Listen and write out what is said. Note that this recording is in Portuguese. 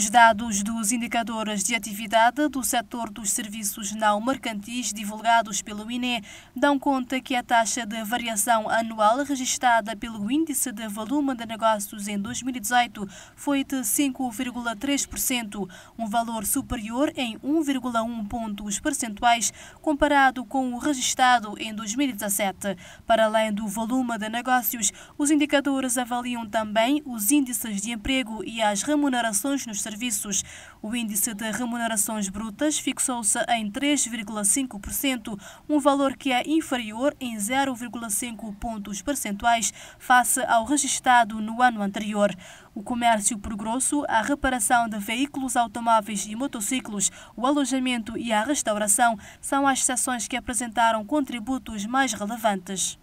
Os dados dos indicadores de atividade do setor dos serviços não mercantis divulgados pelo INE dão conta que a taxa de variação anual registrada pelo Índice de Volume de Negócios em 2018 foi de 5,3%, um valor superior em 1,1 pontos percentuais comparado com o registrado em 2017. Para além do volume de negócios, os indicadores avaliam também os índices de emprego e as remunerações nos serviços serviços. O índice de remunerações brutas fixou-se em 3,5%, um valor que é inferior em 0,5 pontos percentuais face ao registado no ano anterior. O comércio por grosso, a reparação de veículos automóveis e motociclos, o alojamento e a restauração são as seções que apresentaram contributos mais relevantes.